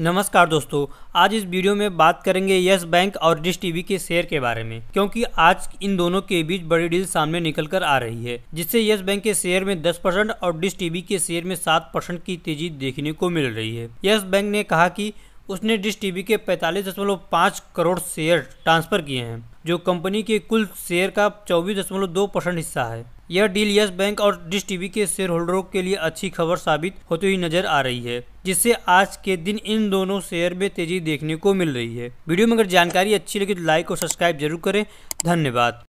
नमस्कार दोस्तों आज इस वीडियो में बात करेंगे यस बैंक और डिश टीवी के शेयर के बारे में क्योंकि आज इन दोनों के बीच बड़ी डील सामने निकल कर आ रही है जिससे यस बैंक के शेयर में 10 परसेंट और डिश टीवी के शेयर में 7 परसेंट की तेजी देखने को मिल रही है यस बैंक ने कहा कि उसने डिश टीवी के 45.5 करोड़ शेयर ट्रांसफर किए हैं जो कंपनी के कुल शेयर का चौबीस परसेंट हिस्सा है यह डील यस बैंक और डिश टीवी के शेयर होल्डरों के लिए अच्छी खबर साबित होती हुई नजर आ रही है जिससे आज के दिन इन दोनों शेयर में तेजी देखने को मिल रही है वीडियो में अगर जानकारी अच्छी लगी तो लाइक और सब्सक्राइब जरूर करें धन्यवाद